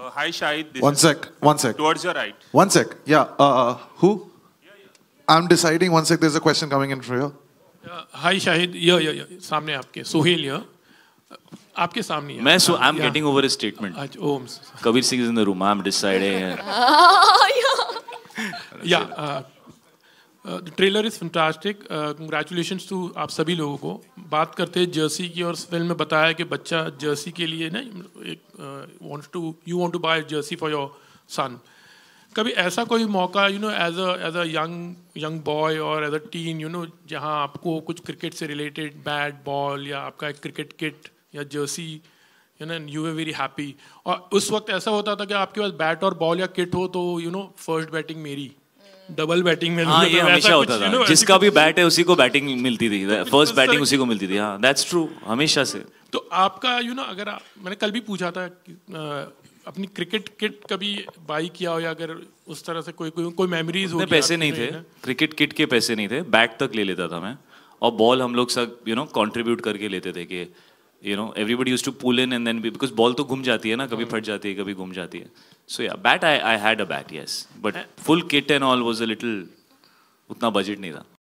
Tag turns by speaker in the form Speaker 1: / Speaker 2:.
Speaker 1: Uh, hi, Shahid. one sec. One sec. Towards your right. One sec. Yeah. Uh, uh who? Yeah, yeah. I'm deciding. One sec. There's a question coming in for you. Uh, hi, Shahid. Yeah, yeah, yeah. सामने आपके Suhail yeah. आपके सामने है मैं so I am getting over a statement Om Kabir
Speaker 2: Singh is in the room I am deciding
Speaker 1: या the trailer is fantastic congratulation to आप सभी लोगों को बात करते हैं जर्सी की और उस फिल्म में बताया कि बच्चा जर्सी के लिए ना एक want to you want to buy jersey for your son कभी ऐसा कोई मौका you know as as as a young young boy और as a teen you know जहाँ आपको कुछ क्रिकेट से रिलेटेड बैट बॉल या आपका एक क्रिकेट किट या jersey you know you were very happy और उस वक्त ऐसा होता था कि आपके पास बैट और बॉल या किट हो तो यू नो फर्स्ट बैटिंग मेरी डबल बैटिंग में हाँ ये तो हमेशा होता था जिसका
Speaker 2: भी बैट है उसी को बैटिंग मिलती थी फर्स्ट बैटिंग तो उसी को मिलती थी हाँ दैट्स ट्रू हमेशा से
Speaker 1: तो आपका यू नो अगर मैंने कल भी पूछा था अपनी क्रिकेट किट कभी बाई किया हो या अगर उस तरह से कोई कोई कोई मेमोरीज हो पैसे नहीं थे
Speaker 2: क्रिकेट किट के पैसे नहीं थे बैट तक ले लेता था मैं और बॉल हम लोग सब यू नो कंट्रीब्यूट करके लेते थे कि you know everybody use to pull in and then be because ball तो घूम जाती है ना कभी फट जाती है कभी घूम जाती है सो या bat I I had a bat yes but full kit and all was a little उतना बजट नहीं था